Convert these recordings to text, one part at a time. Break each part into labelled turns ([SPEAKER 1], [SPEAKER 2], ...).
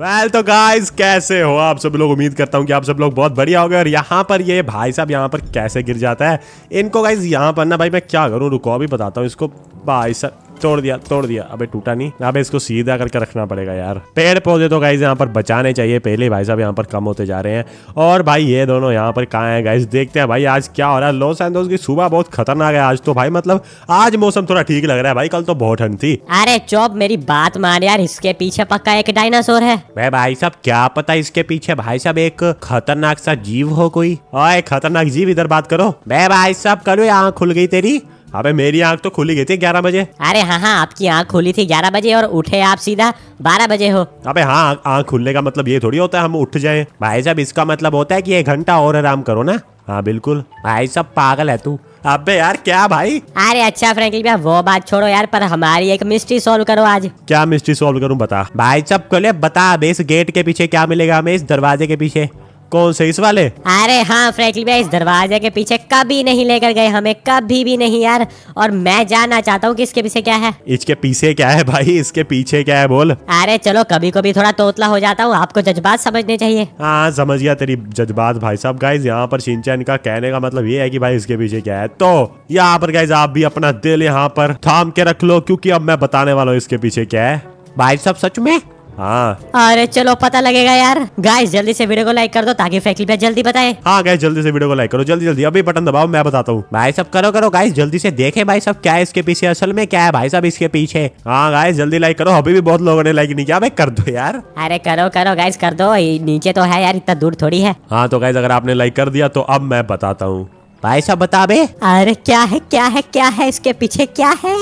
[SPEAKER 1] well तो guys कैसे हो आप सब लोग उम्मीद करता हूँ कि आप सब लोग बहुत बढ़िया हो गए और यहाँ पर ये भाई साहब यहाँ पर कैसे गिर जाता है इनको गाइस यहाँ पर ना भाई मैं क्या करूँ रुको अभी बताता हूँ इसको भाई साहब तोड़ दिया तोड़ दिया अबे टूटा नहीं अबे इसको सीधा करके रखना पड़ेगा यार पेड़ पौधे तो गाइज यहाँ पर बचाने चाहिए पहले भाई साहब यहाँ पर कम होते जा रहे हैं और भाई ये दोनों यहाँ पर कहाँ है गाइज देखते हैं भाई आज क्या हो रहा है लॉस एंडोस की सुबह बहुत खतरनाक है आज तो भाई मतलब आज मौसम थोड़ा ठीक लग रहा है भाई कल तो बहुत ठंड थी
[SPEAKER 2] अरे चौब मेरी बात मान यार इसके पीछे पक्का एक डायनासोर है
[SPEAKER 1] भाई भाई साहब क्या पता इसके पीछे भाई साहब एक खतरनाक सा जीव हो कोई खतरनाक जीव इधर बात करो भाई साहब करो यहाँ खुल गई तेरी अबे मेरी आंख तो खुली गई थी ग्यारह बजे अरे हाँ हाँ आपकी आंख
[SPEAKER 2] खुली थी ग्यारह बजे और उठे आप सीधा बारह बजे हो
[SPEAKER 1] अबे हाँ आंख खुलने का मतलब ये थोड़ी होता है हम उठ जाए भाई साहब इसका मतलब होता है कि एक घंटा और आराम करो ना हाँ बिल्कुल भाई साहब पागल है तू अबे यार क्या
[SPEAKER 2] भाई अरे अच्छा फ्रेंकली भैया वो बात छोड़ो यार पर हमारी एक मिस्ट्री सॉल्व करो आज
[SPEAKER 1] क्या मिस्ट्री सॉल्व करूँ बता भाई साहब कहे बता अब इस गेट के पीछे क्या मिलेगा हमें इस दरवाजे के पीछे से इस वाले
[SPEAKER 2] अरे हाँ फ्रेंकली भाई इस दरवाजे के पीछे कभी नहीं लेकर गए हमें कभी भी नहीं यार और मैं जानना चाहता हूँ कि इसके पीछे क्या है
[SPEAKER 1] इसके पीछे क्या है भाई इसके पीछे क्या है बोल
[SPEAKER 2] अरे चलो कभी कभी थोड़ा तोतला हो जाता हूँ आपको जज्बात समझने चाहिए
[SPEAKER 1] हाँ समझ गया तेरी जज्बात भाई साहब गाइज यहाँ पर सिंचन का कहने का मतलब ये है की भाई इसके पीछे क्या है तो यहाँ पर गाइज आप भी अपना दिल यहाँ पर थाम के रख लो क्यूँकी अब मैं बताने वाला हूँ इसके पीछे क्या है भाई साहब सच में हाँ
[SPEAKER 2] अरे चलो पता लगेगा यार गाइस जल्दी से वीडियो को लाइक कर दो ताकि फैकल्टी पे जल्दी बताए
[SPEAKER 1] हाँ गाइस जल्दी से वीडियो को लाइक करो जल्दी जल्दी अभी बटन दबाओ मैं बताता हूँ भाई सब करो करो गाइस जल्दी से देखे भाई सब क्या है इसके पीछे असल में क्या है भाई साहब इसके पीछे हाँ गाइस जल्दी लाइक करो अभी भी बहुत लोगों ने लाइक नहीं किया भाई कर दो यार
[SPEAKER 2] अरे करो करो गाइस कर दो नीचे तो है यार इतना दूर थोड़ी है
[SPEAKER 1] हाँ तो गाइस अगर आपने लाइक कर दिया तो अब मैं बताता हूँ भाई साहब बता बे
[SPEAKER 2] अरे क्या है क्या है क्या है इसके पीछे क्या है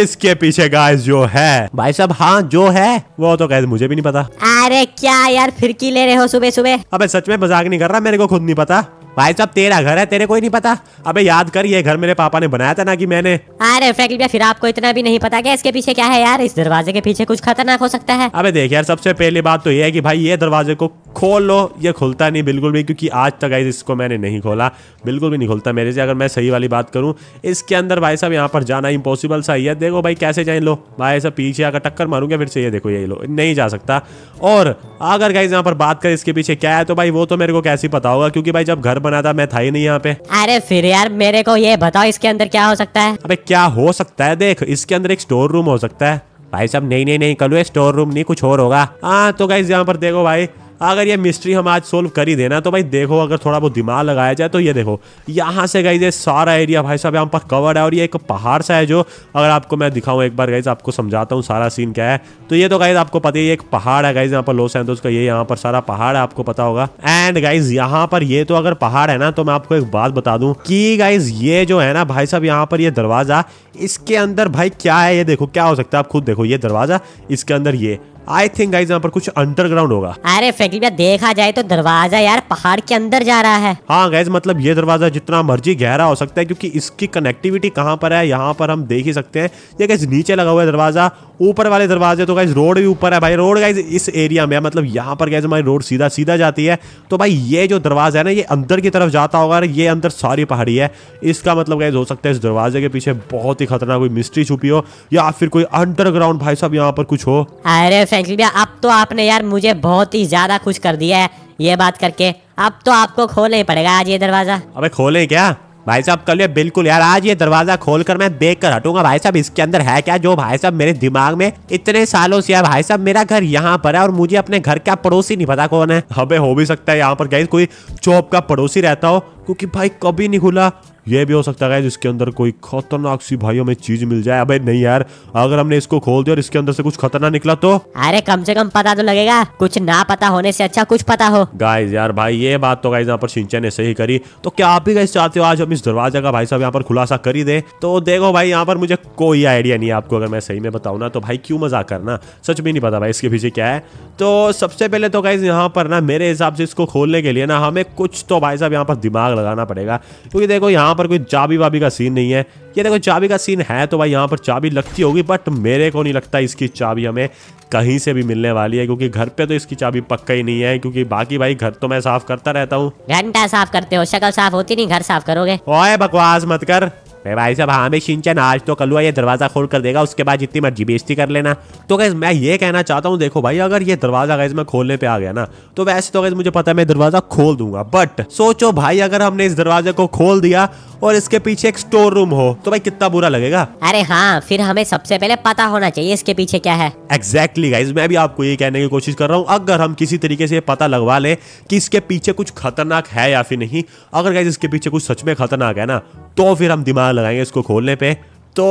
[SPEAKER 1] इसके पीछे गाइस जो है भाई साहब हाँ जो है वो तो गैस मुझे भी नहीं पता अरे क्या यार फिरकी ले रहे हो सुबह सुबह अबे सच में मजाक नहीं कर रहा मेरे को खुद नहीं पता भाई साहब तेरा घर है तेरे को ही नहीं पता अबे याद कर ये घर मेरे पापा ने बनाया था ना कि मैंने
[SPEAKER 2] अरे फ्रैंकलिन भैया फिर आपको इतना भी नहीं पता क्या इसके पीछे क्या है यार इस दरवाजे के पीछे कुछ खतरनाक हो सकता है
[SPEAKER 1] अबे देख यार सबसे पहली बात तो ये है कि भाई ये दरवाजे को खोल लो ये खुलता नहीं बिल्कुल भी क्योंकि आज तक आई इसको मैंने नहीं खोला बिल्कुल भी नहीं खुलता मेरे से अगर मैं सही वाली बात करूँ इसके अंदर भाई साहब यहाँ पर जाना इम्पॉसिबल सा ही है देखो भाई कैसे जाए लो भाई साहब पीछे अगर टक्कर मारूंगा फिर से ये देखो ये लो नहीं जा सकता और अगर गाइज यहाँ पर बात करें इसके पीछे क्या है तो भाई वो तो मेरे को कैसे पता होगा क्योंकि भाई जब घर बना था मैं था ही नहीं यहाँ पे
[SPEAKER 2] अरे फिर यार मेरे को ये बताओ इसके अंदर क्या हो सकता है
[SPEAKER 1] अबे क्या हो सकता है देख इसके अंदर एक स्टोर रूम हो सकता है भाई साहब नहीं नहीं नहीं कल स्टोर रूम नहीं कुछ और होगा हाँ तो गाइज यहाँ पर देखो भाई अगर ये मिस्ट्री हम आज सोल्व कर ही देना तो भाई देखो अगर थोड़ा बहुत दिमाग लगाया जाए तो ये देखो यहाँ से गई ये सारा एरिया भाई साहब यहाँ पर कवर है और ये एक पहाड़ सा है जो अगर आपको मैं दिखाऊँ एक बार गई आपको समझाता हूँ सारा सीन क्या है तो ये तो गाइज आपको पता ही एक पहाड़ है गाइज यहाँ पर लॉस एंजल्स का ये यहाँ पर सारा पहाड़ है आपको पता होगा एंड गाइज यहाँ पर ये तो अगर पहाड़ है ना तो मैं आपको एक बात बता दूं कि गाइज ये जो है ना भाई साहब यहाँ पर ये दरवाजा इसके अंदर भाई क्या है ये देखो क्या हो सकता है आप खुद देखो ये दरवाजा इसके अंदर ये आई थिंक गाइज यहाँ पर कुछ अंडरग्राउंड होगा
[SPEAKER 2] अरे फैक्ट्री में देखा जाए तो दरवाजा यार पहाड़ के अंदर जा रहा है
[SPEAKER 1] हाँ गैस मतलब ये दरवाजा जितना मर्जी गहरा हो सकता है क्योंकि इसकी कनेक्टिविटी कहाँ पर है यहाँ पर हम देख ही सकते हैं ये गैस नीचे लगा हुआ है दरवाजा ऊपर वाले दरवाजे तो गाइज रोड भी ऊपर है भाई रोड गाइज इस एरिया में मतलब यहाँ पर गैस हमारी रोड सीधा सीधा जाती है तो भाई ये जो दरवाजा है ना ये अंदर की तरफ जाता होगा ये अंदर सारी पहाड़ी है इसका मतलब गैस हो सकता है इस दरवाजे के पीछे बहुत ही खतरनाक कोई मिस्ट्री छुपी हो या फिर कोई अंडरग्राउंड भाई साहब यहाँ पर कुछ हो
[SPEAKER 2] अरे फ्रैंकलिन भैया अब तो आपने यार मुझे बहुत ही ज़्यादा खुश कर दिया है ये बात करके अब तो आपको खोलना ही पड़ेगा आज ये दरवाज़ा
[SPEAKER 1] अबे खोले क्या भाई साहब कल ये बिल्कुल यार आज ये दरवाजा खोल कर मैं देख कर हटूंगा भाई साहब इसके अंदर है क्या जो भाई साहब मेरे दिमाग में इतने सालों से है भाई साहब मेरा घर यहाँ पर है और मुझे अपने घर का पड़ोसी नहीं पता कौन है हमें हो भी सकता है यहाँ पर गई कोई चौप का पड़ोसी रहता हो क्योंकि भाई कभी नहीं खुला ये भी हो सकता है इसके अंदर कोई खतरनाक सी भाई हमें चीज मिल जाए अबे नहीं यार अगर हमने इसको खोल दिया और इसके अंदर से कुछ खतरनाक निकला तो
[SPEAKER 2] अरे कम से कम पता तो लगेगा कुछ ना पता होने से अच्छा कुछ पता हो
[SPEAKER 1] गाइस यार भाई ये बात तो गाइस यहाँ पर सिंचा ने सही करी तो क्या आप भी गाइस चाहते हो आज हम इस दरवाजा का भाई साहब यहाँ पर खुलासा कर ही दे तो देखो भाई यहाँ पर मुझे कोई आइडिया नहीं है आपको अगर मैं सही में बताऊँ ना तो भाई क्यों मजाक करना सच में नहीं पता भाई इसके पीछे क्या है तो सबसे पहले तो गाइज यहाँ पर ना मेरे हिसाब से इसको खोलने के लिए ना हमें कुछ तो भाई साहब यहाँ पर दिमाग लगाना पड़ेगा क्योंकि देखो यहाँ यहाँ पर कोई चाबी वाबी का सीन नहीं है ये देखो चाबी का सीन है तो भाई यहाँ पर चाबी लगती होगी बट मेरे को नहीं लगता इसकी चाबी हमें कहीं से भी मिलने वाली है क्योंकि घर पे तो इसकी चाबी पक्का ही नहीं है क्योंकि बाकी भाई घर तो मैं साफ करता रहता हूँ घंटा साफ करते हो शक्ल साफ होती नहीं घर साफ करोगे ओए बकवास मत कर मैं भाई साहब हाँ भाई शिनचैन आज तो कलुआ ये दरवाज़ा खोल कर देगा उसके बाद जितनी मर्जी बेजती कर लेना तो गैस मैं ये कहना चाहता हूँ देखो भाई अगर ये दरवाज़ा गैस मैं खोलने पे आ गया ना तो वैसे तो गैस मुझे पता है मैं दरवाज़ा खोल दूंगा बट सोचो भाई अगर हमने इस दरवाजे को खोल दिया और इसके पीछे एक स्टोर रूम हो तो भाई कितना बुरा लगेगा
[SPEAKER 2] अरे हाँ फिर हमें सबसे पहले पता होना चाहिए इसके पीछे क्या है
[SPEAKER 1] एग्जैक्टली exactly मैं भी आपको ये कहने की कोशिश कर रहा हूँ अगर हम किसी तरीके से पता लगवा ले की इसके पीछे कुछ खतरनाक है या फिर नहीं अगर गाइज इसके पीछे कुछ सच में खतरनाक है ना तो फिर हम दिमाग लगाएंगे इसको खोलने पे तो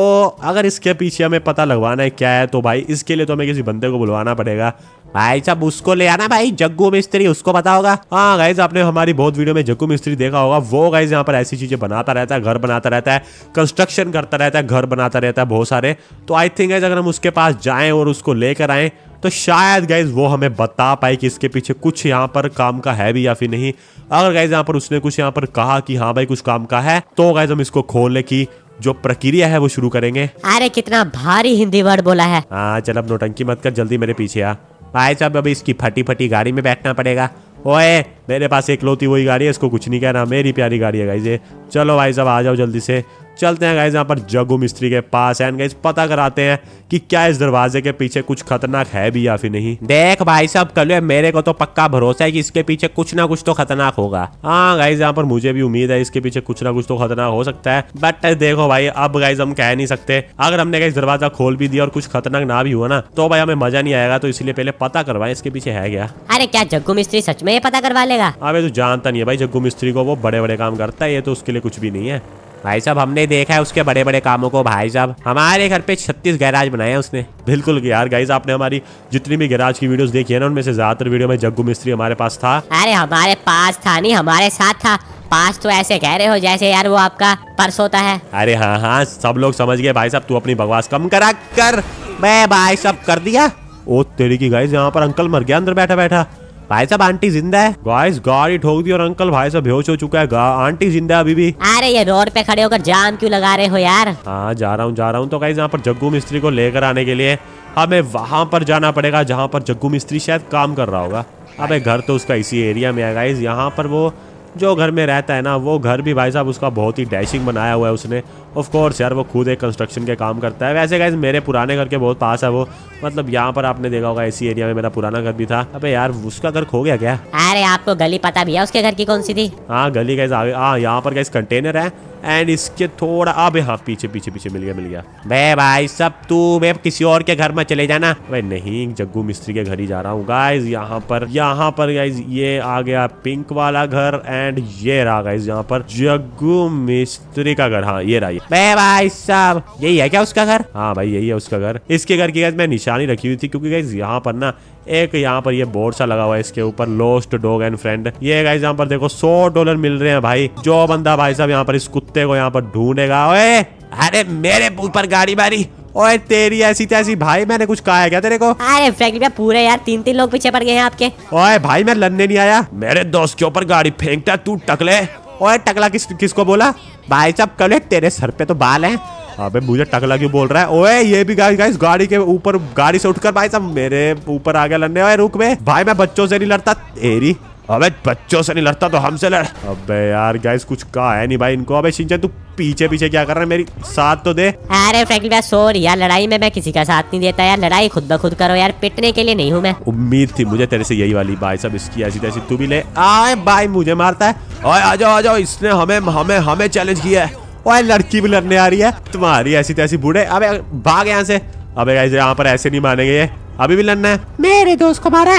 [SPEAKER 1] अगर इसके पीछे हमें पता लगवाना है क्या है तो भाई इसके लिए तो हमें किसी बंदे को बुलवाना पड़ेगा भाई साहब उसको ले आना भाई जग्गू मिस्त्री उसको पता होगा हाँ गाइज आपने हमारी बहुत वीडियो में जग्गू मिस्त्री देखा होगा वो गाइज यहाँ पर ऐसी चीजें बनाता रहता है घर बनाता रहता है कंस्ट्रक्शन करता रहता है घर बनाता रहता है बहुत सारे तो आई थिंक गाइज अगर हम उसके पास जाए और उसको लेकर आए तो शायद गाइज वो हमें बता पाए कि इसके पीछे कुछ यहाँ पर काम का है भी या फिर नहीं अगर गाइज यहाँ पर उसने कुछ यहाँ पर कहा कि हाँ भाई कुछ काम का है तो गाइज हम इसको खोलने की जो प्रक्रिया है वो शुरू करेंगे अरे कितना भारी हिंदी वर्ड बोला है हाँ चल अब नोटंकी मत कर जल्दी मेरे पीछे आ भाई साहब अभी इसकी फटी फटी गाड़ी में बैठना पड़ेगा ओए मेरे पास एक लोती वही गाड़ी है इसको कुछ नहीं कहना मेरी प्यारी गाड़ी है गाइज चलो भाई साहब आ जाओ जल्दी से चलते हैं गाइज यहाँ पर जगो मिस्त्री के पास एंड गाइज पता कराते हैं कि क्या इस दरवाजे के पीछे कुछ खतरनाक है भी या फिर नहीं देख भाई साहब कल मेरे को तो पक्का भरोसा है कि इसके पीछे कुछ ना कुछ तो खतरनाक होगा हाँ गाइज यहाँ पर मुझे भी उम्मीद है इसके पीछे कुछ ना कुछ तो खतरनाक हो सकता है बट देखो भाई अब गाइज हम कह नहीं सकते अगर हमने गाइज दरवाजा खोल भी दिया और कुछ खतरनाक ना भी हुआ ना तो भाई हमें मजा नहीं आएगा तो इसलिए पहले पता करवाए इसके पीछे है क्या
[SPEAKER 2] अरे क्या जग्गू मिस्त्री सच में ये पता करवा लेगा
[SPEAKER 1] अभी तो जानता नहीं है भाई जग्गू मिस्त्री को वो बड़े बड़े काम करता है ये तो उसके लिए कुछ भी नहीं है भाई साहब हमने देखा है उसके बड़े बड़े कामों को भाई साहब हमारे घर पे छत्तीस गैराज बनाया उसने बिल्कुल यार गाइज आपने हमारी जितनी भी गैराज की वीडियोस देखी है ना उनमें से ज्यादातर वीडियो में जग्गू मिस्त्री हमारे पास था
[SPEAKER 2] अरे हमारे पास था नहीं हमारे साथ था पास तो ऐसे कह रहे हो जैसे यार वो आपका पर्स होता है
[SPEAKER 1] अरे हाँ हाँ सब लोग समझ गए भाई साहब तू अपनी बकवास कम करा कर मैं भाई साहब कर दिया ओ तेरी की गाइज यहाँ पर अंकल मर गया अंदर बैठा बैठा भाई साहब आंटी जिंदा है गाइस गाड़ी ठोक दी और अंकल भाई साहब बेहोश हो चुका है आंटी जिंदा है अभी भी
[SPEAKER 2] अरे ये रोड पे खड़े होकर जाम क्यों लगा रहे हो यार
[SPEAKER 1] हाँ जा रहा हूँ जा रहा हूँ तो गाइस यहाँ पर जग्गू मिस्त्री को लेकर आने के लिए हमें वहां पर जाना पड़ेगा जहाँ पर जग्गू मिस्त्री शायद काम कर रहा होगा अबे घर तो उसका इसी एरिया में है गाइज यहाँ पर वो जो घर में रहता है ना वो घर भी भाई साहब उसका बहुत ही डैशिंग बनाया हुआ है उसने ऑफ कोर्स यार वो खुद एक कंस्ट्रक्शन के काम करता है वैसे गाइज मेरे पुराने घर के बहुत पास है वो मतलब यहाँ पर आपने देखा होगा इसी एरिया में मेरा पुराना घर भी था अबे यार उसका घर खो गया क्या
[SPEAKER 2] अरे आपको गली पता भी है उसके घर की कौन सी थी
[SPEAKER 1] हाँ गली कैसे हाँ यहाँ पर गैस कंटेनर है एंड इसके थोड़ा अब हाँ पीछे पीछे पीछे मिल गया मिल गया बे भाई सब तू मैं किसी और के घर में चले जाना भाई नहीं जग्गू मिस्त्री के घर ही जा रहा हूँ गाइज यहाँ पर यहाँ पर गाइज ये आ गया पिंक वाला घर एंड ये रहा गाइज यहाँ पर जग्गू मिस्त्री का घर हाँ ये रहा ये भाई साहब यही है क्या उसका घर हाँ भाई यही है उसका घर इसके घर की गाइज मैं निशानी रखी हुई थी क्योंकि गाइज यहाँ पर ना एक यहाँ पर ये बोर्ड सा लगा हुआ है इसके ऊपर लोस्ट डॉग एंड फ्रेंड ये गाइस यहाँ पर देखो सौ डॉलर मिल रहे हैं भाई जो बंदा भाई साहब यहाँ पर इस कुत्ते को यहाँ पर ढूंढेगा ओए अरे मेरे ऊपर गाड़ी मारी ओए तेरी ऐसी तैसी भाई मैंने कुछ कहा है क्या तेरे को अरे फ्रैंकलिन भैया पूरे यार तीन तीन लोग पीछे पड़ गए हैं आपके ओए भाई मैं लड़ने नहीं आया मेरे दोस्त के ऊपर गाड़ी फेंकता तू टकले ओए टकला किस किसको बोला भाई साहब कल तेरे सर पे तो बाल है अबे हाँ मुझे टकला क्यों बोल रहा है ओए ये भी गाइस गाइस गाड़ी के ऊपर गाड़ी से उठकर भाई साहब मेरे ऊपर आ गया लड़ने रुक बे भाई मैं बच्चों से नहीं लड़ता एरी अबे बच्चों से नहीं लड़ता तो हमसे लड़ अबे यार गाइस कुछ कहा है नहीं भाई इनको अबे शिंचन तू पीछे पीछे क्या कर रहा है मेरी साथ तो दे
[SPEAKER 2] अरे फ्रैंकलिन भाई सॉरी यार लड़ाई में मैं किसी का साथ नहीं देता यार लड़ाई खुद ब खुद करो यार पिटने के लिए नहीं हूँ मैं
[SPEAKER 1] उम्मीद थी मुझे तेरे से यही वाली भाई सब इसकी ऐसी तैसी तू भी ले आए भाई मुझे मारता है आ जाओ आ जाओ इसने हमें हमें हमें चैलेंज किया है ओए लड़की भी लड़ने आ रही है तुम्हारी ऐसी तैसी बूढ़े अबे भाग यहाँ से अबे गाइस यहाँ पर ऐसे नहीं मानेंगे ये अभी भी लड़ना है मेरे दोस्त को मारा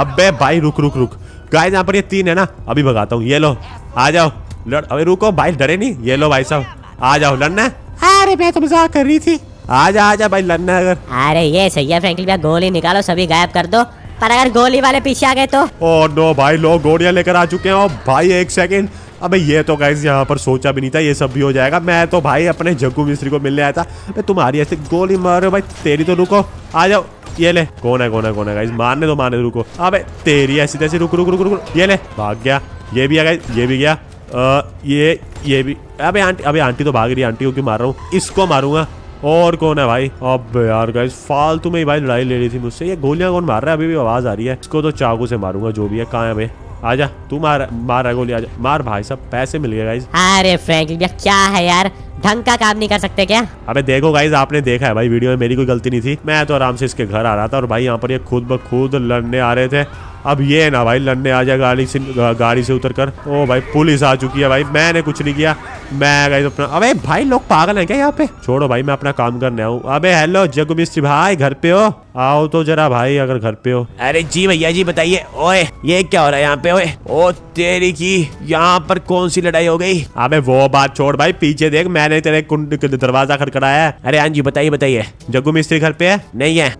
[SPEAKER 1] अबे भाई रुक रुक रुक गाइस यहाँ पर ये तीन है ना अभी भगाता हूँ ये लो आ जाओ लड़ अबे रुको भाई डरे नहीं ये लो भाई साहब आ जाओ लड़ना है अरे मैं तो मजाक कर रही थी आ
[SPEAKER 2] जा भाई लड़ना अगर अरे ये सही है गोली निकालो सभी गायब कर दो पर अगर गोली वाले पीछे आ गए तो ओ
[SPEAKER 1] oh, नो भाई लोग गोलियां लेकर आ चुके हैं और oh, भाई एक सेकंड अबे ये तो गाइज यहाँ पर सोचा भी नहीं था ये सब भी हो जाएगा मैं तो भाई अपने जग्गू मिस्त्री को मिलने आया था अबे तुम्हारी ऐसे गोली मारो भाई तेरी तो रुको आ जाओ ये ले कौन है कौन है कौन है गाइज मारने तो मारने रुको अबे तेरी ऐसी तैसी रुक रुक रुक रुक ये ले भाग गया ये भी है गई ये भी गया आ, ये ये भी अबे आंटी अबे आंटी तो भाग रही है आंटी को क्यों मार रहा हूँ इसको मारूंगा और कौन है भाई अब यार गाइस फालतू में भाई लड़ाई ले रही थी मुझसे ये गोलियां कौन मार रहा है अभी भी आवाज आ रही है इसको तो चाकू से मारूंगा जो भी है कहाँ है भाई आजा तू मार मार रगोली आजा मार भाई सब पैसे मिल गए गाइस
[SPEAKER 2] अरे फ्रैंकलिन भैया क्या है यार ढंग का काम नहीं कर सकते क्या
[SPEAKER 1] अबे देखो गाइज आपने देखा है भाई वीडियो में मेरी कोई गलती नहीं थी मैं तो आराम से इसके घर आ रहा था और भाई यहाँ पर ये खुद ब खुद लड़ने आ रहे थे अब ये है ना भाई लड़ने आ जाए गाड़ी से गाड़ी से उतर कर ओ भाई पुलिस आ चुकी है भाई मैंने कुछ नहीं किया मैं गई तो अपना अबे भाई लोग पागल हैं क्या यहाँ पे छोड़ो भाई मैं अपना काम करने आऊँ अबे हेलो जगु मिस्त्री भाई घर पे हो आओ तो जरा भाई अगर घर पे हो अरे जी भैया जी बताइए ओए ये क्या हो रहा है यहाँ पे ओए ओ तेरी की यहाँ पर कौन सी लड़ाई हो गई अबे वो बात छोड़ भाई पीछे देख मैंने तेरे कुंड दरवाजा खड़खड़ाया अरे हाँ जी बताइए बताइए जगु मिस्त्री घर पे है नहीं है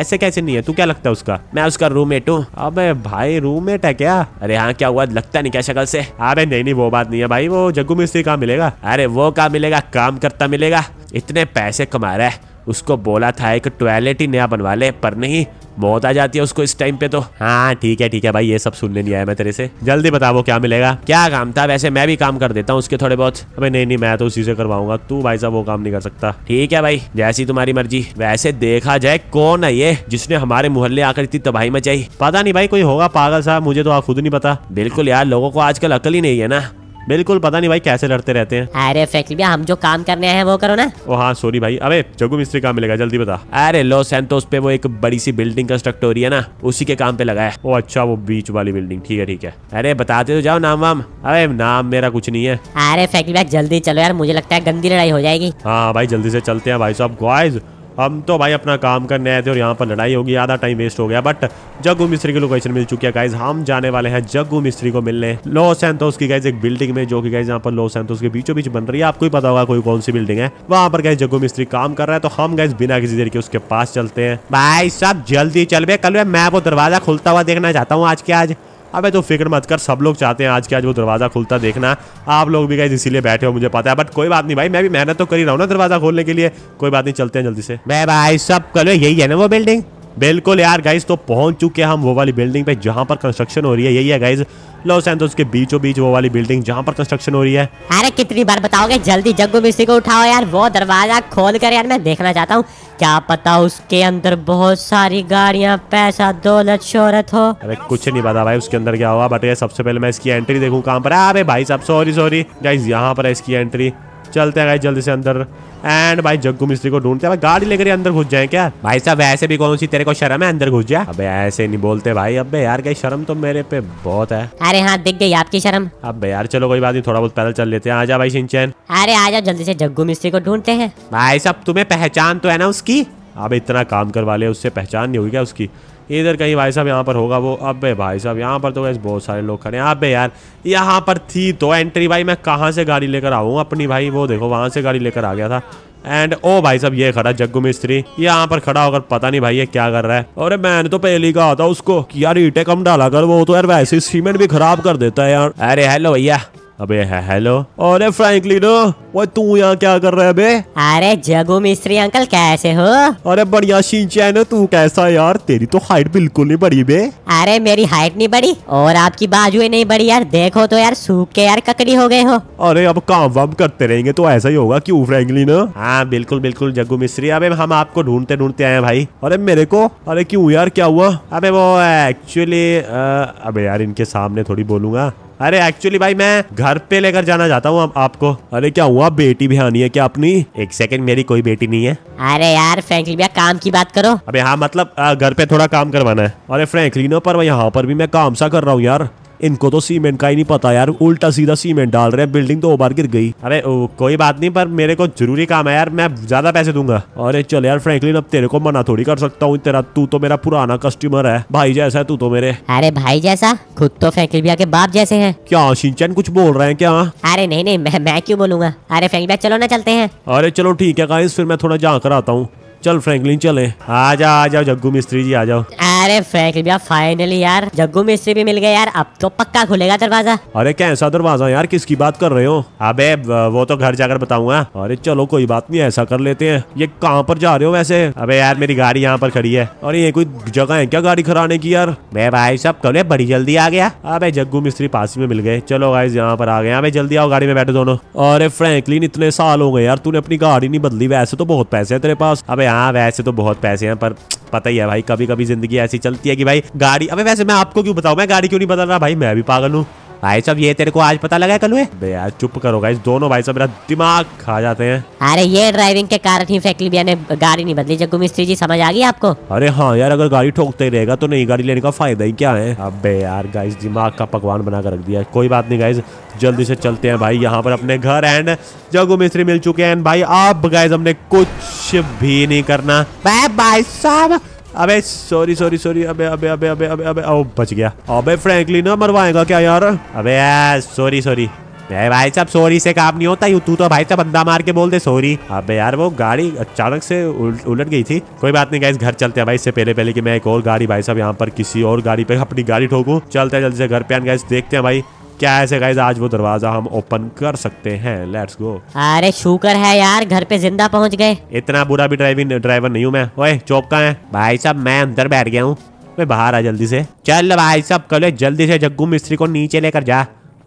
[SPEAKER 1] ऐसे कैसे नहीं है तू क्या लगता है उसका मैं उसका रूममेट हूँ अबे भाई रूममेट है क्या अरे हाँ क्या हुआ लगता नहीं क्या शक्ल से अरे नहीं नहीं वो बात नहीं है भाई वो जग्गू मिस्त्री कहाँ मिलेगा अरे वो कहाँ मिलेगा काम करता मिलेगा इतने पैसे कमा रहा है उसको बोला था एक टॉयलेट ही नया बनवा ले पर नहीं मौत आ जाती है उसको इस टाइम पे तो हाँ ठीक है ठीक है भाई ये सब सुनने नहीं आया मैं तेरे से जल्दी बता वो क्या मिलेगा क्या काम था वैसे मैं भी काम कर देता हूँ उसके थोड़े बहुत अबे नहीं नहीं मैं तो उसी से करवाऊंगा तू भाई साहब वो काम नहीं कर सकता ठीक है भाई जैसी तुम्हारी मर्जी वैसे देखा जाए कौन है ये जिसने हमारे मोहल्ले आकर इतनी तबाही मचाई पता नहीं भाई कोई होगा पागल साहब मुझे तो खुद नहीं पता बिल्कुल यार लोगों को आजकल अकल ही नहीं है ना बिल्कुल पता नहीं भाई कैसे लड़ते रहते हैं
[SPEAKER 2] अरे फैक्ल भैया हम जो काम करने हैं वो करो ना
[SPEAKER 1] ओ हाँ सॉरी भाई अबे जगू मिस्त्री काम मिलेगा जल्दी बता अरे लो सेंटोस पे वो एक बड़ी सी बिल्डिंग कंस्ट्रक्ट हो रही है ना उसी के काम पे लगा है वो अच्छा वो बीच वाली बिल्डिंग ठीक है ठीक है अरे बताते तो जाओ नाम वाम अरे नाम मेरा कुछ नहीं है
[SPEAKER 2] अरे फैक्ल भैया जल्दी चलो यार मुझे लगता है गंदी लड़ाई हो जाएगी
[SPEAKER 1] हाँ भाई जल्दी से चलते हैं भाई साहब ग्वाइज हम तो भाई अपना काम करने आए थे और यहाँ पर लड़ाई होगी आधा टाइम वेस्ट हो गया बट जग्गू मिस्त्री की लोकेशन मिल चुकी है गाइज हम जाने वाले हैं जग्गू मिस्त्री को मिलने लॉस एंतोस की गाइज एक बिल्डिंग में जो कि गाइज यहाँ पर लॉस एंतोस के बीचों बीच बन रही है आपको ही पता होगा कोई कौन सी बिल्डिंग है वहां पर गाइज जग्गू मिस्त्री काम कर रहा है तो हम गाइज बिना किसी देर के उसके पास चलते हैं भाई साहब जल्दी चल बे कल मैं वो दरवाजा खुलता हुआ देखना चाहता हूँ आज के आज अबे तो फिक्र मत कर सब लोग चाहते हैं आज के आज वो दरवाज़ा खुलता देखना आप लोग भी गए इसीलिए बैठे हो मुझे पता है बट कोई बात नहीं भाई मैं भी मेहनत तो कर ही रहा हूँ ना दरवाज़ा खोलने के लिए कोई बात नहीं चलते हैं जल्दी से मैं भाई सब करो यही है ना वो बिल्डिंग बिल्कुल यार गाइज तो पहुंच चुके हैं हम वो वाली बिल्डिंग पे जहां पर कंस्ट्रक्शन हो रही है यही है गाइज लॉस एंजल्स के बीचों बीच वो वाली बिल्डिंग जहां पर कंस्ट्रक्शन हो रही है
[SPEAKER 2] अरे कितनी बार बताओगे जल्दी जग्गू मिस्त्री को उठाओ यार वो दरवाजा खोल कर यार मैं देखना चाहता हूँ क्या पता उसके अंदर बहुत सारी गाड़ियाँ पैसा दौलत शोहरत हो
[SPEAKER 1] अरे कुछ नहीं पता भाई उसके अंदर क्या हुआ बट सबसे पहले मैं इसकी एंट्री देखूँ कहाँ पर अरे भाई साहब सॉरी सॉरी गाइज यहाँ पर है इसकी एंट्री चलते हैं गाइज जल्दी से अंदर एंड भाई जग्गू मिस्त्री को ढूंढते हैं गाड़ी लेकर अंदर घुस जाए क्या भाई साहब ऐसे भी कौन सी तेरे को शर्म है अंदर घुस जाए अब ऐसे नहीं बोलते भाई अब यार कई शर्म तो मेरे पे बहुत है
[SPEAKER 2] अरे हाँ दिख गई आपकी शर्म
[SPEAKER 1] अब यार चलो कोई बात नहीं थोड़ा बहुत पैदल चल लेते हैं आ जा भाई सिंचैन
[SPEAKER 2] अरे आ जल्दी से जग्गू मिस्त्री को ढूंढते हैं
[SPEAKER 1] भाई साहब तुम्हें पहचान तो है ना उसकी अब इतना काम करवा ले उससे पहचान नहीं होगी क्या उसकी इधर कहीं भाई साहब यहाँ पर होगा वो अब भाई साहब यहाँ पर तो वैसे बहुत सारे लोग खड़े हैं अब यार यहाँ पर थी तो एंट्री भाई मैं कहाँ से गाड़ी लेकर आऊँ अपनी भाई वो देखो वहाँ से गाड़ी लेकर आ गया था एंड ओ भाई साहब ये खड़ा जग्गू मिस्त्री यहाँ पर खड़ा होकर पता नहीं भाई ये क्या कर रहा है अरे मैंने तो पहले कहा था उसको यार ईटे कम डाला कर वो तो यार वैसे सीमेंट भी खराब कर देता है यार अरे हेलो भैया अबे हेलो अरे फ्रैंकलिनो वो तू यहाँ क्या कर रहे अबे अरे जगो मिस्त्री अंकल कैसे हो अरे बढ़िया शिंचैन तू कैसा यार तेरी तो हाइट बिल्कुल नहीं बड़ी बे अरे
[SPEAKER 2] मेरी हाइट नहीं बड़ी और आपकी बाजुए नहीं बड़ी यार देखो तो यार सूख के यार ककड़ी हो गए हो
[SPEAKER 1] अरे अब काम वाम करते रहेंगे तो ऐसा ही होगा क्यूँ फ्रैंकलिनो हाँ बिल्कुल बिल्कुल जगो मिस्त्री अबे हम आपको ढूंढते ढूंढते आए भाई अरे मेरे को अरे क्यूँ यार क्या हुआ अबे वो एक्चुअली अबे यार इनके सामने थोड़ी बोलूंगा अरे एक्चुअली भाई मैं घर पे लेकर जाना चाहता हूँ आपको अरे क्या हुआ बेटी भी आनी है क्या अपनी एक सेकंड मेरी कोई बेटी नहीं है अरे
[SPEAKER 2] यार फ्रेंकली भैया काम की बात करो
[SPEAKER 1] अबे हाँ मतलब घर पे थोड़ा काम करवाना है अरे फ्रेंकली पर यहाँ पर भी मैं काम सा कर रहा हूँ यार इनको तो सीमेंट का ही नहीं पता यार उल्टा सीधा सीमेंट डाल रहे हैं बिल्डिंग तो बार गिर गई अरे ओ, कोई बात नहीं पर मेरे को जरूरी काम है यार मैं ज्यादा पैसे दूंगा अरे चल यार फ्रैंकलिन अब तेरे को मना थोड़ी कर सकता हूँ तेरा तू तो मेरा पुराना कस्टमर है भाई जैसा है तू तो मेरे अरे भाई जैसा
[SPEAKER 2] खुद तो फ्रैंकलिबिया के बाप जैसे है
[SPEAKER 1] क्या सिंचन कुछ बोल रहे हैं क्या
[SPEAKER 2] अरे नहीं नहीं मैं मैं क्यों बोलूंगा अरे फ्रैंकलिबिया चलो ना चलते हैं
[SPEAKER 1] अरे चलो ठीक है फिर मैं थोड़ा जाकर आता हूँ चल फ्रैंकलिन चले आ जाओ आ जाओ जग्गू मिस्त्री जी आ जाओ
[SPEAKER 2] अरे फेंक लिया फाइनली यार जग्गू मिस्त्री भी मिल गया यार अब तो पक्का खुलेगा दरवाजा
[SPEAKER 1] अरे कैसा दरवाजा यार किसकी बात कर रहे हो अबे वो तो घर जाकर बताऊंगा अरे चलो कोई बात नहीं ऐसा कर लेते हैं ये कहाँ पर जा रहे हो वैसे अबे यार मेरी गाड़ी यहाँ पर खड़ी है और ये कोई जगह है क्या गाड़ी खड़ाने की यार मैं भाई साहब कल तो बड़ी जल्दी आ गया अब जग्गू मिस्त्री पास में मिल गए चलो भाई यहाँ पर आ गए अबे जल्दी आओ गाड़ी में बैठे दोनों अरे फ्रैंकलिन इतने साल हो गए यार तूने अपनी गाड़ी नहीं बदली वैसे तो बहुत पैसे है तेरे पास अबे हाँ वैसे तो बहुत पैसे हैं पर पता ही है भाई कभी कभी जिंदगी ऐसी चलती है कि भाई गाड़ी अबे वैसे मैं आपको क्यों बताऊं मैं गाड़ी क्यों नहीं बदल रहा भाई मैं भी पागल हूँ भाई साहब ये तेरे को आज पता लगा कल यार चुप करो गाइस दोनों भाई साहब मेरा दिमाग खा जाते हैं
[SPEAKER 2] अरे ये ड्राइविंग के कारण ही फैक्ट्री भैया ने गाड़ी नहीं बदली जगू मिस्त्री जी समझ आ गई आपको
[SPEAKER 1] अरे हाँ यार अगर गाड़ी ठोकते ही रहेगा तो नई गाड़ी लेने का फायदा ही क्या है अब यार गाइस दिमाग का पकवान बना कर रख दिया कोई बात नहीं गाइस जल्दी से चलते हैं भाई यहाँ पर अपने घर एंड जग्गू मिस्त्री मिल चुके हैं भाई अब गाइस हमने कुछ भी नहीं करना भाई साहब अबे सॉरी सॉरी सॉरी अबे अबे अबे अबे अबे अबे ओ बच गया अबे फ्रैंकली ना मरवाएगा क्या यार अबे यार सॉरी सॉरी भाई साहब सॉरी से काम नहीं होता यू तू तो भाई साहब बंदा मार के बोल दे सॉरी अबे यार वो गाड़ी अचानक से उलट गई थी कोई बात नहीं गाइस घर चलते हैं भाई इससे पहले पहले कि मैं एक और गाड़ी भाई साहब यहाँ पर किसी और गाड़ी पे अपनी गाड़ी ठोकू चलते हैं जल्दी से घर पे आन गाइस देखते हैं भाई क्या ऐसे गाइज आज वो दरवाजा हम ओपन कर सकते हैं लेट्स गो
[SPEAKER 2] अरे शुक्र है यार घर पे जिंदा पहुंच गए
[SPEAKER 1] इतना बुरा भी ड्राइविंग ड्राइवर नहीं हूँ मैं ओए चौप का है भाई साहब मैं अंदर बैठ गया हूँ बाहर आ जल्दी से चल भाई साहब कल जल्दी से जग्गू मिस्त्री को नीचे लेकर जा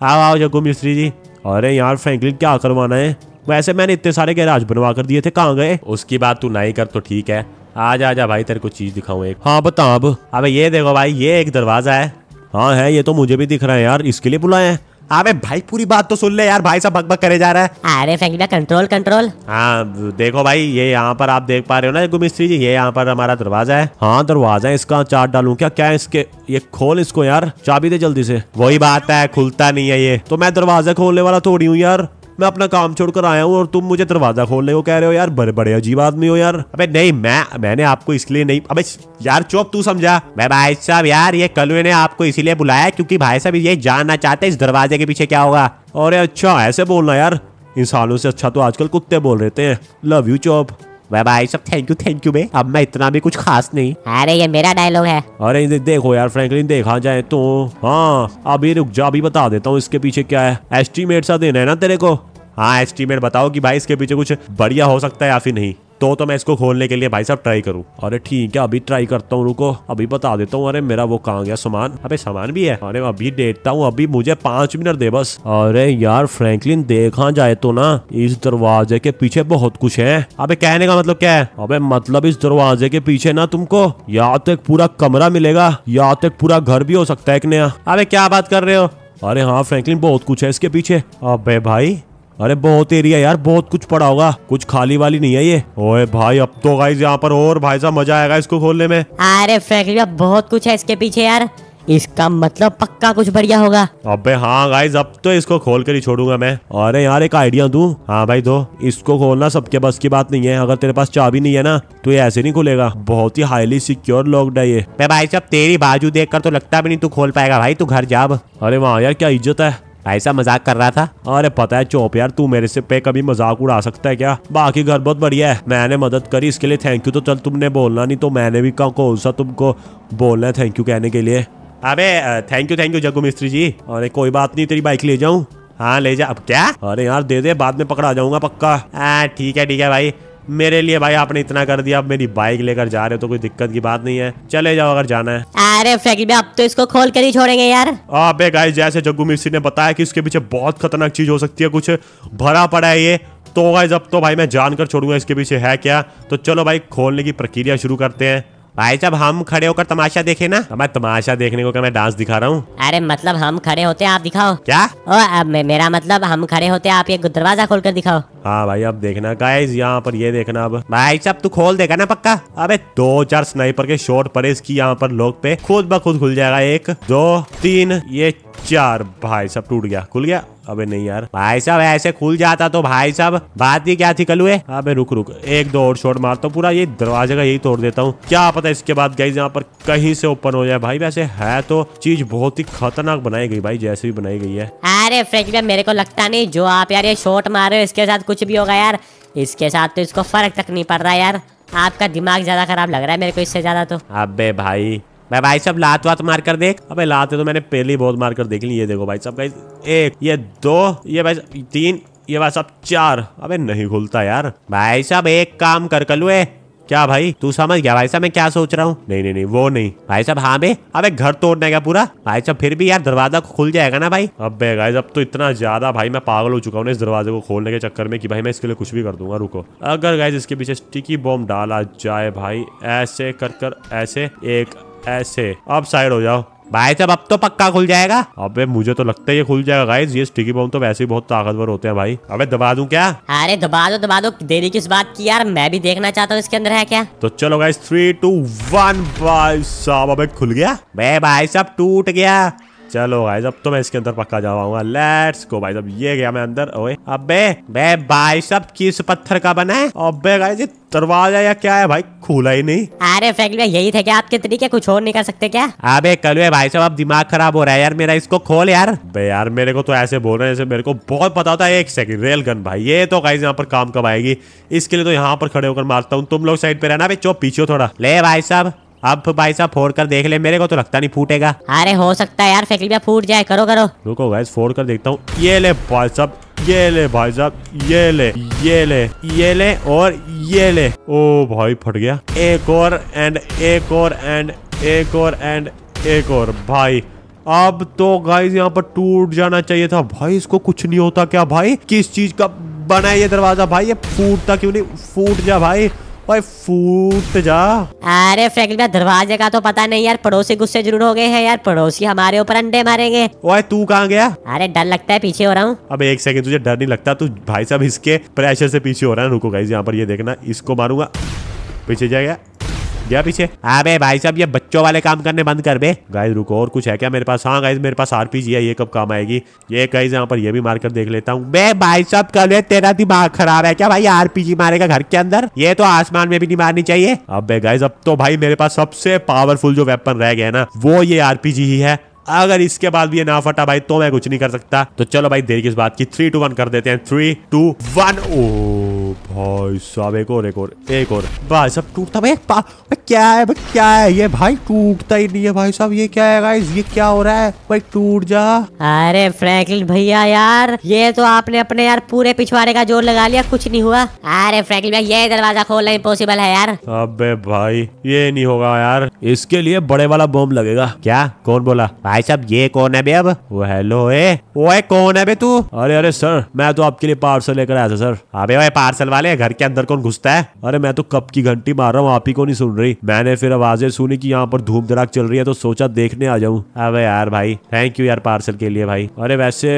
[SPEAKER 1] आओ आओ जग्गू मिस्त्री जी अरे यार फ्रैंकलिन क्या करवाना है वैसे मैंने इतने सारे गैराज बनवा कर दिए थे कहाँ गए उसकी बात तू नहीं कर तो ठीक है आ जा भाई तेरे को चीज दिखाऊं एक हाँ बता अब अबे ये देखो भाई ये एक दरवाजा है हाँ है ये तो मुझे भी दिख रहा है यार इसके लिए बुलाए है अबे भाई पूरी बात तो सुन ले यार भाई साहब
[SPEAKER 2] भगभग करे जा रहा है अरे फेंकना कंट्रोल कंट्रोल
[SPEAKER 1] हाँ देखो भाई ये यहाँ पर आप देख पा रहे हो ना मिस्त्री जी ये यहाँ पर हमारा दरवाजा है हाँ दरवाजा है इसका चार डालू क्या क्या है इसके ये खोल इसको यार चाबी दे जल्दी से वही बात है खुलता नहीं है ये तो मैं दरवाजा खोलने वाला थोड़ी हूँ यार मैं अपना काम छोड़कर आया हूँ और तुम मुझे दरवाजा खोल रहे हो कह रहे हो यार बड़े बड़े अजीब आदमी हो यार अबे नहीं मैं मैंने आपको इसलिए नहीं अबे यार चुप तू समझा मैं भाई साहब यार ये कल ने आपको इसीलिए बुलाया क्योंकि भाई साहब ये जानना चाहते इस दरवाजे के पीछे क्या होगा और अच्छा ऐसे बोलना यार इंसानों से अच्छा तो आजकल कुत्ते बोल रहे थे लव यू चौप वह भाई सब थैंक यू थैंक यू भाई अब मैं इतना भी कुछ खास नहीं अरे ये मेरा डायलॉग है अरे दे, देखो यार फ्रैंकलिन देखा जाए तो हाँ अभी रुक जा अभी बता देता हूँ इसके पीछे क्या है एस्टिमेट सा देना है ना तेरे को हाँ एस्टिमेट बताओ कि भाई इसके पीछे कुछ बढ़िया हो सकता है या फिर नहीं तो तो मैं इसको खोलने के लिए भाई साहब ट्राई करूँ अरे ठीक है अभी ट्राई करता हूँ रुको अभी बता देता हूँ अरे मेरा वो कहाँ गया सामान अबे सामान भी है अरे अभी देखता हूँ अभी मुझे पांच मिनट दे बस अरे यार फ्रैंकलिन देखा हाँ जाए तो ना इस दरवाजे के पीछे बहुत कुछ है अबे कहने का मतलब क्या है अबे मतलब इस दरवाजे के पीछे ना तुमको या तो एक पूरा कमरा मिलेगा या तो एक पूरा घर भी हो सकता है एक नया अबे क्या बात कर रहे हो अरे हाँ फ्रैंकलिन बहुत कुछ है इसके पीछे अबे भाई अरे बहुत एरिया यार बहुत कुछ पड़ा होगा कुछ खाली वाली नहीं है ये ओए भाई अब तो गाइस यहाँ पर और भाई साहब मजा आएगा इसको खोलने में
[SPEAKER 2] अरे फ्रेंकली अब बहुत कुछ है इसके पीछे यार इसका मतलब पक्का कुछ बढ़िया होगा
[SPEAKER 1] अबे हाँ गाइस अब तो इसको खोल कर ही छोड़ूंगा मैं अरे यार एक आइडिया दू हाँ भाई दो इसको खोलना सबके बस की बात नहीं है अगर तेरे पास चाबी नहीं है ना तो ये ऐसे नहीं खोलेगा बहुत ही हाईली सिक्योर लॉक्ड है ये भाई साहब तेरी बाजू देख कर तो लगता भी नहीं तू खोल पाएगा भाई तू घर जा अरे वहाँ यार क्या इज्जत है भाई साहब मजाक कर रहा था अरे पता है चौप यार तू मेरे से पे कभी मजाक उड़ा सकता है क्या बाकी घर बहुत बढ़िया है मैंने मदद करी इसके लिए थैंक यू तो चल तुमने बोलना नहीं तो मैंने भी कहा कौन सा तुमको बोलना है थैंक यू कहने के लिए अबे थैंक यू थैंक यू जगू मिस्त्री जी अरे कोई बात नहीं तेरी बाइक ले जाऊँ हाँ ले जा अब क्या अरे यार दे दे बाद में पकड़ा जाऊंगा पक्का हाँ, ठीक है ठीक है भाई मेरे लिए भाई आपने इतना कर दिया अब मेरी बाइक लेकर जा रहे हो तो कोई दिक्कत की बात नहीं है चले जाओ अगर जाना है
[SPEAKER 2] अरे फैक्ट्री अब तो इसको खोल कर ही छोड़ेंगे यार
[SPEAKER 1] अबे गाइस जैसे जग्गू मिश्री ने बताया कि उसके पीछे बहुत खतरनाक चीज हो सकती है कुछ भरा पड़ा है ये तो गाइस अब तो भाई मैं जानकर छोड़ूंगा इसके पीछे है क्या तो चलो भाई खोलने की प्रक्रिया शुरू करते हैं भाई साहब हम खड़े होकर तमाशा देखे ना मैं तमाशा देखने को क्या मैं डांस दिखा रहा हूँ
[SPEAKER 2] अरे मतलब हम खड़े होते आप दिखाओ क्या ओ अब मे, मेरा मतलब हम खड़े होते आप ये दरवाजा खोल कर दिखाओ
[SPEAKER 1] हाँ भाई अब देखना गाइस यहाँ पर ये देखना अब भाई साहब तू खोल देगा ना पक्का अबे दो चार स्नाइपर के शॉट पड़े इसकी यहाँ पर लोग पे खुद ब खुद खुल जाएगा एक दो तीन ये चार भाई सब टूट गया खुल गया अबे नहीं यार भाई साहब ऐसे खुल जाता तो भाई साहब बात ही क्या थी कलुए अबे रुक रुक एक दो और शॉट मारता हूँ पूरा ये दरवाजे का यही तोड़ देता हूँ क्या पता इसके बाद गई यहाँ पर कहीं से ओपन हो जाए भाई वैसे है तो चीज बहुत ही खतरनाक बनाई गई भाई जैसे भी बनाई गई है
[SPEAKER 2] अरे फ्रेंच मेरे को लगता नहीं जो आप यार ये शॉट मार रहे हो इसके साथ कुछ भी होगा यार इसके साथ तो इसको फर्क तक नहीं पड़ रहा यार आपका दिमाग ज्यादा खराब लग रहा है मेरे को इससे ज्यादा तो
[SPEAKER 1] अबे भाई मैं भाई साहब लात वात मार कर देख अबे लाते तो मैंने पहले बहुत मार कर देख ली ये देखो भाई सब भाई एक ये दो ये भाई तीन ये भाई सब चार अबे नहीं खुलता यार भाई साहब एक काम कर लू क्या भाई तू समझ गया भाई साहब मैं क्या सोच रहा हूँ नहीं नहीं नहीं वो नहीं भाई साहब हाँ बे अबे घर तोड़ने का पूरा भाई साहब फिर भी यार दरवाजा खुल जाएगा ना भाई अब बे गाइस अब तो इतना ज्यादा भाई मैं पागल हो चुका हूँ इस दरवाजे को खोलने के चक्कर में कि भाई मैं इसके लिए कुछ भी कर दूंगा रुको अगर गाय इसके पीछे स्टिकी बॉम्ब डाला जाए भाई ऐसे कर कर ऐसे एक ऐसे अब साइड हो जाओ भाई साहब अब तो पक्का खुल जाएगा अबे मुझे तो लगता है ये खुल जाएगा गाइस ये स्टिकी बम तो वैसे ही बहुत ताकतवर होते हैं भाई अबे दबा दूं क्या
[SPEAKER 2] अरे दबा दो दबा दो देरी किस बात की यार मैं भी देखना चाहता हूँ इसके अंदर है क्या
[SPEAKER 1] तो चलो गाइस थ्री टू वन भाई साहब अबे खुल गया भाई साहब टूट गया चलो भाई अब तो मैं इसके अंदर पक्का जाऊंगा लेट्स गो भाई साहब ये गया मैं अंदर ओए अबे बे भाई साहब किस पत्थर का बना है अबे गाइज ये दरवाजा या क्या है भाई खुला ही नहीं
[SPEAKER 2] अरे फैक्ट यही थे क्या आपके तरीके कुछ और नहीं कर सकते क्या
[SPEAKER 1] अबे कलवे भाई साहब अब दिमाग खराब हो रहा है यार मेरा इसको खोल यार बे यार मेरे को तो ऐसे बोल रहे हैं जैसे मेरे को बहुत पता होता है एक सेकंड रेल गन भाई ये तो गाइस यहाँ पर काम कब आएगी इसके लिए तो यहाँ पर खड़े होकर मारता हूँ तुम लोग साइड पे रहना चो पीछे थोड़ा ले भाई साहब अब भाई साहब फोड़ कर देख ले मेरे को तो लगता नहीं फूटेगा अरे हो सकता है यार फेंक लिया फूट जाए करो करो रुको भाई फोड़ कर देखता हूँ ये ले भाई साहब ये ले भाई साहब ये ले ये ले ये ले और ये ले ओ भाई फट गया एक और एंड एक और एंड एक और एंड एक और भाई अब तो गाइज यहाँ पर टूट जाना चाहिए था भाई इसको कुछ नहीं होता क्या भाई किस चीज का बना ये दरवाजा भाई ये फूटता क्यों नहीं फूट जा भाई भाई फूट जा
[SPEAKER 2] अरे फ्रैंकलिन भाई दरवाजे का तो पता नहीं यार पड़ोसी गुस्से जरूर हो गए हैं यार पड़ोसी हमारे ऊपर अंडे मारेंगे ओए तू कहाँ गया अरे डर लगता है पीछे हो रहा हूँ
[SPEAKER 1] अब एक सेकंड तुझे डर नहीं लगता तू भाई साहब इसके प्रेशर से पीछे हो रहा है रुको गाइस यहाँ पर ये देखना इसको मारूंगा पीछे जाएगा गया पीछे अबे भाई साहब ये बच्चों वाले काम करने बंद कर बे गाइस रुको और कुछ है क्या मेरे पास हाँ गाइस मेरे पास आरपीजी है ये कब काम आएगी ये गाइस यहाँ पर ये भी मारकर देख लेता हूँ बे भाई साहब कल तेरा दिमाग खराब है क्या भाई आरपीजी मारेगा घर के अंदर ये तो आसमान में भी नहीं मारनी चाहिए अब गाइज अब तो भाई मेरे पास सबसे पावरफुल जो वेपन रह गया ना वो ये आरपीजी ही है अगर इसके बाद भी ये ना फटा भाई तो मैं कुछ नहीं कर सकता तो चलो भाई देरी किस बात की थ्री टू वन कर देते हैं थ्री टू वन ओ भाई साहब एक और एक और एक और भाई सब टूटता भाई पा भाई क्या है भाई क्या है ये भाई टूटता ही नहीं है भाई साहब ये क्या है गाइस ये क्या हो रहा है भाई टूट जा
[SPEAKER 2] अरे फ्रैंकलिन भैया यार ये तो आपने अपने यार पूरे पिछवाड़े का जोर लगा लिया कुछ नहीं हुआ अरे फ्रैंकलिन भैया ये दरवाजा खोलना इम्पोसिबल है यार
[SPEAKER 1] अबे भाई ये नहीं होगा यार इसके लिए बड़े वाला बॉम्ब लगेगा क्या कौन बोला भाई साहब ये कौन है बे अब वो हेलो ए वो है कौन है बे तू अरे अरे सर मैं तो आपके लिए पार्सल लेकर आया था सर अबे ओए पार्सल वाले घर के अंदर कौन घुसता है अरे मैं तो कब की घंटी मार रहा हूँ आप ही को नहीं सुन रही मैंने फिर आवाजें सुनी की यहाँ पर धूम धड़ाक चल रही है तो सोचा देखने आ जाऊँ अब यार भाई थैंक यू यार पार्सल के लिए भाई अरे वैसे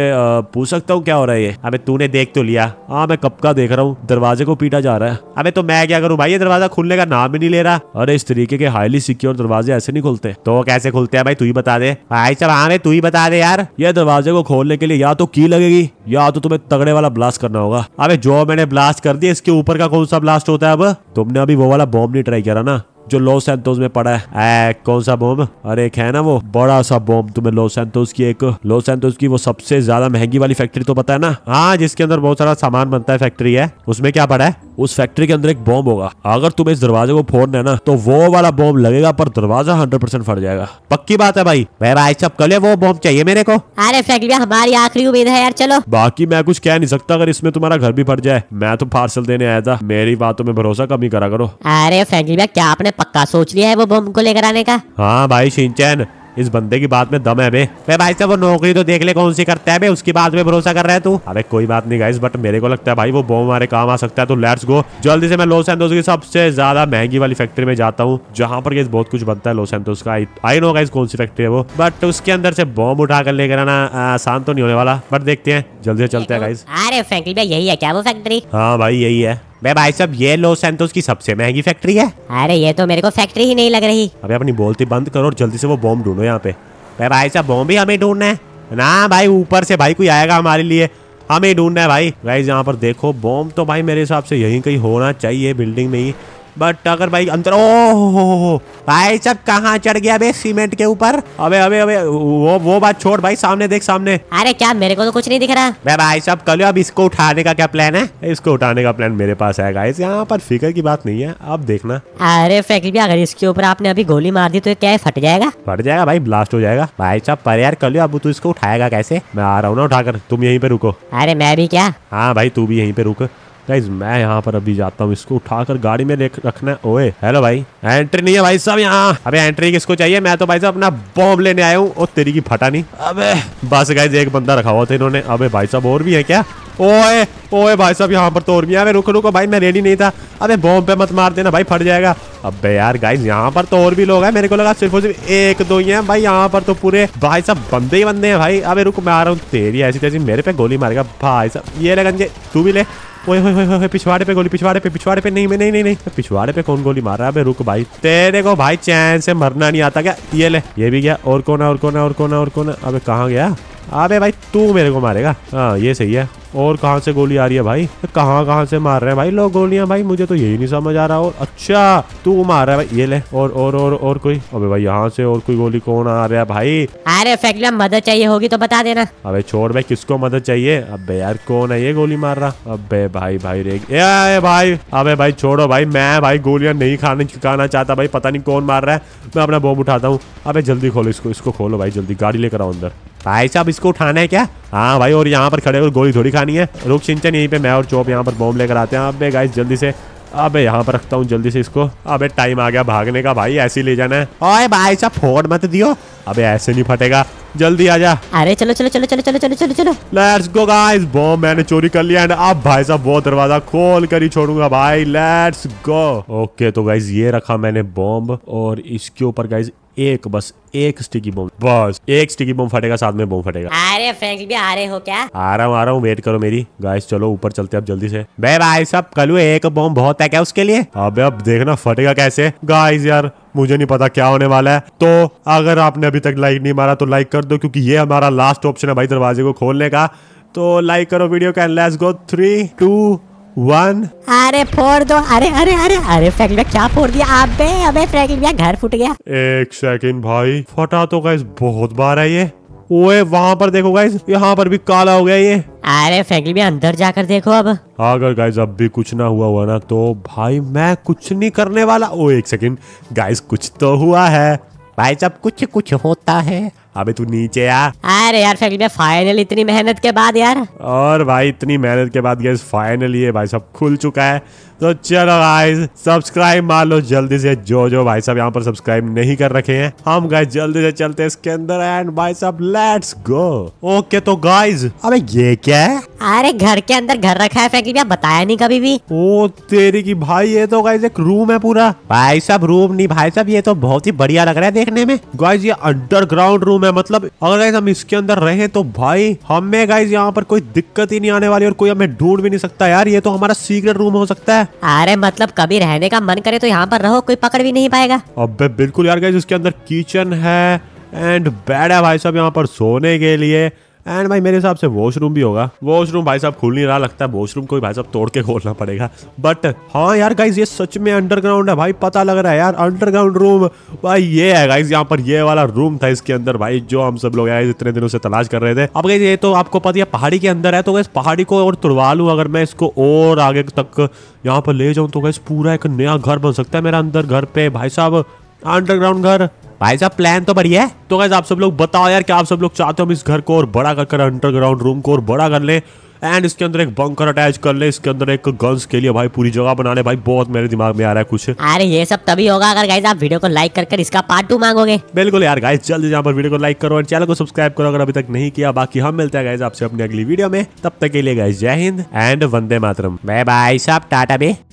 [SPEAKER 1] पूछ सकता हूँ क्या हो रहा है ये अबे तूने देख तो लिया हाँ मैं कब का देख रहा हूँ दरवाजे को पीटा जा रहा है अबे तो मैं क्या करूँ भाई ये दरवाजा खुलने का नाम ही नहीं ले रहा अरे इस तरीके के हाईली सिक्योर दरवाजे ऐसे नहीं खुलते तो कैसे खुलते हैं भाई तू ही बता दे भाई चल आने तू ही बता दे यार ये दरवाजे को खोलने के लिए या तो की लगेगी या तो तुम्हें तगड़े वाला ब्लास्ट करना होगा अबे जो मैंने ब्लास्ट कर दिया इसके ऊपर का कौन सा ब्लास्ट होता है अब तुमने अभी वो वाला बॉम्ब नहीं ट्राई करा ना जो लॉस एंतोस में पड़ा है ए, कौन सा बॉम्ब अरे एक है ना वो बड़ा सा बॉम्ब तुम्हें लॉस एंतोस की एक लॉस एंतोस की वो सबसे ज्यादा महंगी वाली फैक्ट्री तो पता है ना हाँ जिसके अंदर बहुत सारा सामान बनता है फैक्ट्री है उसमें क्या पड़ा है उस फैक्ट्री के अंदर एक बॉम्ब होगा अगर तुम इस दरवाजे को फोड़ना है ना तो वो वाला बॉम्ब लगेगा पर दरवाजा हंड्रेड परसेंट फट जाएगा पक्की बात है भाई मेरा भाई सब कल वो बॉम्ब चाहिए मेरे को
[SPEAKER 2] अरे फैक्ट्री हमारी आखिरी उम्मीद है यार चलो
[SPEAKER 1] बाकी मैं कुछ कह नहीं सकता अगर इसमें तुम्हारा घर भी फट जाए मैं तो पार्सल देने आया था मेरी बातों में भरोसा कमी करा करो
[SPEAKER 2] अरे फैक्ट्री क्या आपने पक्का सोच लिया है वो बम को लेकर आने का
[SPEAKER 1] हाँ भाई सिंचन इस बंदे की बात में दम है बे भाई से वो नौकरी तो देख ले कौन सी करता है बे उसकी बात में भरोसा कर रहा है तू अरे कोई बात नहीं गाइस बट मेरे को लगता है भाई वो बॉम्ब हमारे काम आ सकता है तो लेट्स गो जल्दी से मैं लॉस एंटोस की सबसे ज्यादा महंगी वाली फैक्ट्री में जाता हूँ जहाँ पर गाइस बहुत कुछ बनता है लॉस एंटोस का आई नो गाइस कौन सी फैक्ट्री है वो बट उसके अंदर से बॉम्ब उठा कर लेकर आना आसान तो नहीं होने वाला बट देखते हैं जल्दी से चलते हैं गाइस
[SPEAKER 2] अरे फैक्ट्री यही है क्या वो फैक्ट्री
[SPEAKER 1] हाँ भाई यही है बे भाई साहब ये लो सेंटोस की सबसे महंगी फैक्ट्री है अरे ये तो मेरे को फैक्ट्री ही नहीं लग रही अभी अपनी बोलती बंद करो और जल्दी से वो बॉम्ब ढूंढो यहाँ पे बे भाई साहब बॉम्ब ही हमें ढूंढना है ना भाई ऊपर से भाई कोई आएगा हमारे लिए हमें ढूंढना है भाई गाइस यहाँ पर देखो बॉम्ब तो भाई मेरे हिसाब से यहीं कहीं होना चाहिए बिल्डिंग में ही बट अगर भाई अंतर ओ हो भाई सब कहाँ चढ़ गया बे सीमेंट के ऊपर अबे अबे अबे वो वो बात छोड़ भाई सामने देख सामने
[SPEAKER 2] अरे क्या मेरे को तो कुछ नहीं दिख रहा
[SPEAKER 1] है भाई सब कल अब इसको उठाने का क्या प्लान है इसको उठाने का प्लान मेरे पास है गाइस यहाँ पर फिकर की बात नहीं है अब देखना
[SPEAKER 2] अरे भी अगर इसके ऊपर आपने अभी गोली मार दी तो क्या फट जाएगा
[SPEAKER 1] फट जाएगा भाई ब्लास्ट हो जाएगा भाई साहब पर यार कल अब तू इसको उठाएगा कैसे मैं आ रहा हूँ ना उठाकर तुम यहीं पे रुको अरे मैं भी क्या हाँ भाई तू भी यहीं पे रुक गाइज मैं यहाँ पर अभी जाता हूँ इसको उठाकर गाड़ी में रखना है ओए हेलो भाई एंट्री नहीं है भाई साहब यहाँ अबे एंट्री किसको चाहिए मैं तो भाई साहब अपना बॉम्ब लेने आया हूँ और तेरी की फटा नहीं अबे बस गाइज एक बंदा रखा हुआ था इन्होंने अबे भाई साहब और भी है क्या ओए ओए भाई साहब यहाँ पर तो और भी है रुको रुको भाई मैं रेडी नहीं था अबे बॉम्ब पे मत मार देना भाई फट जाएगा अबे यार गाइज यहाँ पर तो और भी लोग हैं मेरे को लगा सिर्फ सिर्फ एक दो ही हैं भाई यहाँ पर तो पूरे भाई साहब बंदे ही बंदे हैं भाई अबे रुक मैं आ रहा हूँ तेरी ऐसी तेजी मेरे पे गोली मारेगा भाई साहब ये ले गंजे तू भी ले ओए ओए पिछवाड़े पे गोली पिछवाड़े पे पिछवाड़े पे नहीं मैं नहीं नहीं नहीं पिछवाड़े पे कौन गोली मार रहा है रुक भाई तेरे को भाई चैन से मरना नहीं आता क्या ये ले ये भी गया और कौन है और कौन है और कौन है और कौन है अबे कहा गया अबे भाई तू मेरे को मारेगा हाँ ये सही है और कहाँ से गोली आ रही है भाई कहाँ कहाँ से मार रहे हैं भाई लोग गोलियां भाई मुझे तो यही नहीं समझ आ रहा और अच्छा तू मार रहा है भाई ये ले और और और और कोई अबे भाई यहाँ से और कोई गोली कौन आ रहा है भाई
[SPEAKER 2] अरे फैक्ट्री मदद चाहिए होगी तो बता देना
[SPEAKER 1] अबे छोड़ भाई किसको मदद चाहिए अबे यार कौन है ये गोली मार रहा अबे भाई भाई रे ए भाई अबे भाई छोड़ो भाई मैं भाई गोलियां नहीं खाने खाना चाहता भाई पता नहीं कौन मार रहा है मैं अपना बॉम्ब उठाता हूँ अबे जल्दी खोलो इसको इसको खोलो भाई जल्दी गाड़ी लेकर आओ अंदर भाई साहब इसको उठाना है क्या हाँ भाई और यहाँ पर खड़े होकर गोली थोड़ी खानी है रुक सिंचन यहीं पे मैं और चौप यहाँ पर बॉम्ब लेकर आते हैं अब गाइस जल्दी से अबे यहाँ पर रखता हूँ जल्दी से इसको अबे टाइम आ गया भागने का भाई ऐसे ही ले जाना है ओए भाई साहब फोड़ मत दियो अबे ऐसे नहीं फटेगा जल्दी आ जा अरे चलो चलो चलो चलो चलो चलो चलो चलो लेट्स गो गाइस बॉम्ब मैंने चोरी कर लिया एंड अब भाई साहब वो दरवाजा खोल कर ही छोड़ूंगा भाई लेट्स गो ओके तो गाइज ये रखा मैंने बॉम्ब और इसके ऊपर गाइज एक बस एक स्टिकी बम बस एक स्टिकी बम फटेगा साथ में बम फटेगा
[SPEAKER 2] अरे फ्रेंकली भी आ रहे हो क्या
[SPEAKER 1] आ रहा हूँ आ रहा हूँ वेट करो मेरी गाइस चलो ऊपर चलते अब जल्दी से बे भाई साहब कलू एक बम बहुत है क्या उसके लिए अबे अब देखना फटेगा कैसे गाइस यार मुझे नहीं पता क्या होने वाला है तो अगर आपने अभी तक लाइक नहीं मारा तो लाइक कर दो क्यूँकी ये हमारा लास्ट ऑप्शन है भाई दरवाजे को खोलने का तो लाइक करो वीडियो का and let's go three two one
[SPEAKER 2] अरे फोड़ दो अरे अरे अरे
[SPEAKER 1] अरे फ्रैंकलिन भैया क्या फोड़
[SPEAKER 2] दिया अबे अबे फ्रैंकलिन भैया घर फूट गया
[SPEAKER 1] एक सेकंड भाई फटा तो गाइस बहुत बार है ये ओए वहाँ पर देखो गाइस यहाँ पर भी काला हो गया ये अरे फ्रैंकलिन भैया अंदर
[SPEAKER 2] जाकर देखो अब
[SPEAKER 1] अगर गाइस अब भी कुछ ना हुआ हुआ ना तो भाई मैं कुछ नहीं करने वाला ओ एक सेकेंड गाइस कुछ तो हुआ है भाई जब कुछ कुछ होता है अबे तू नीचे आ
[SPEAKER 2] अरे यार फैक्ट्री में फाइनल इतनी मेहनत के बाद यार
[SPEAKER 1] और भाई इतनी मेहनत के बाद गैस फाइनल ये भाई सब खुल चुका है तो चलो गाइस सब्सक्राइब मार लो जल्दी से जो जो भाई साहब यहाँ पर सब्सक्राइब नहीं कर रखे हैं हम गाइस जल्दी से चलते हैं इसके अंदर एंड भाई साहब लेट्स गो ओके तो गाइस अबे ये क्या है
[SPEAKER 2] अरे घर के अंदर घर रखा है फैक्ट्री में बताया नहीं कभी भी
[SPEAKER 1] ओ तेरी की भाई ये तो गाइस एक रूम है पूरा भाई साहब रूम नहीं भाई साहब ये तो बहुत ही बढ़िया लग रहा है देखने में गाइस ये अंडरग्राउंड रूम मैं मतलब अगर गाइज हम इसके अंदर रहे तो भाई हमें गाइज यहाँ पर कोई दिक्कत ही नहीं आने वाली और कोई हमें ढूंढ भी नहीं सकता यार ये तो हमारा सीक्रेट रूम हो सकता है अरे मतलब
[SPEAKER 2] कभी रहने का मन करे तो यहाँ पर रहो कोई पकड़ भी नहीं पाएगा
[SPEAKER 1] अब बिल्कुल यार गाइज इसके अंदर किचन है एंड बेड है भाई साहब यहाँ पर सोने के लिए एंड भाई मेरे हिसाब से वॉशरूम भी होगा वॉशरूम भाई साहब खुल नहीं रहा लगता है वॉशरूम को भाई साहब तोड़ के खोलना पड़ेगा बट हाँ यार गाइज ये सच में अंडरग्राउंड है भाई पता लग रहा है यार अंडरग्राउंड रूम भाई ये है गाइज यहाँ पर ये वाला रूम था इसके अंदर भाई जो हम सब लोग आए इतने दिनों से तलाश कर रहे थे अब गई ये तो आपको पता है पहाड़ी के अंदर है तो गैस पहाड़ी को और तुड़वा लू अगर मैं इसको और आगे तक यहाँ पर ले जाऊँ तो गैस पूरा एक नया घर बन सकता है मेरा अंदर घर पे भाई साहब अंडरग्राउंड घर भाई साहब प्लान तो बढ़िया है तो गाइज आप सब लोग बताओ यार क्या आप सब लोग चाहते हो हम इस घर को और बड़ा कर अंडरग्राउंड रूम को और बड़ा कर ले एंड इसके अंदर एक बंकर अटैच कर ले इसके अंदर एक गन्स के लिए भाई पूरी जगह बना ले भाई बहुत मेरे दिमाग में आ रहा है कुछ अरे ये सब तभी होगा अगर गाइज आप वीडियो को लाइक कर, कर इसका पार्ट टू मांगोगे बिल्कुल यार गाइज जल्दी यहाँ पर वीडियो को लाइक करो और चैनल को सब्सक्राइब करो अगर अभी तक नहीं किया बाकी हम मिलते हैं गाइज आपसे अपनी अगली वीडियो में तब तक के लिए गाइज जय हिंद एंड वंदे मातरम मैं भाई साहब टाटा बे